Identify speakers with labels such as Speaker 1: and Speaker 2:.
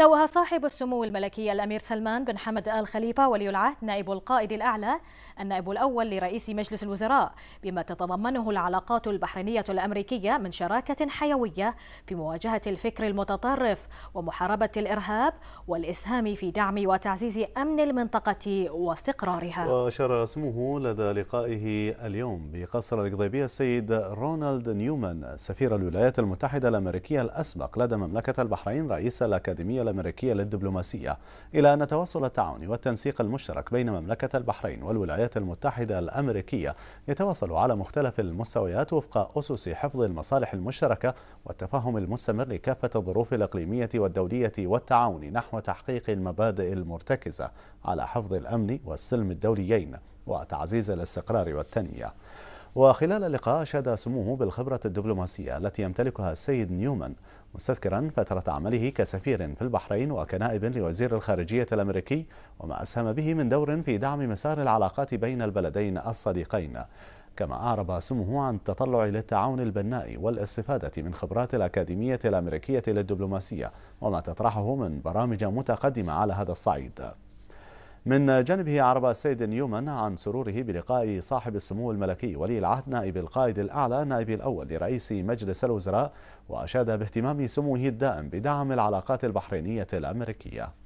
Speaker 1: نوه صاحب السمو الملكي الأمير سلمان بن حمد آل خليفة ولي العهد نائب القائد الأعلى النائب الأول لرئيس مجلس الوزراء بما تتضمنه العلاقات البحرينية الأمريكية من شراكة حيوية في مواجهة الفكر المتطرف ومحاربة الإرهاب والإسهام في دعم وتعزيز أمن المنطقة واستقرارها
Speaker 2: وأشار سموه لدى لقائه اليوم بقصر القضيبية السيد رونالد نيومان سفير الولايات المتحدة الأمريكية الأسبق لدى مملكة البحرين رئيس الأكاديمية الأمريكية للدبلوماسية إلى أن تواصل التعاون والتنسيق المشترك بين مملكة البحرين والولايات المتحدة الأمريكية يتواصل على مختلف المستويات وفق أسس حفظ المصالح المشتركة والتفاهم المستمر لكافة الظروف الإقليمية والدولية والتعاون نحو تحقيق المبادئ المرتكزة على حفظ الأمن والسلم الدوليين وتعزيز الاستقرار والتنمية وخلال اللقاء أشاد سموه بالخبرة الدبلوماسية التي يمتلكها السيد نيومان مستذكرا فترة عمله كسفير في البحرين وكنائب لوزير الخارجية الأمريكي وما أسهم به من دور في دعم مسار العلاقات بين البلدين الصديقين كما أعرب سمه عن التطلع للتعاون البناء والاستفادة من خبرات الأكاديمية الأمريكية للدبلوماسية وما تطرحه من برامج متقدمة على هذا الصعيد من جانبه عرب السيد نيومان عن سروره بلقاء صاحب السمو الملكي ولي العهد نائب القائد الأعلى نائب الأول لرئيس مجلس الوزراء وأشاد باهتمام سموه الدائم بدعم العلاقات البحرينية الأمريكية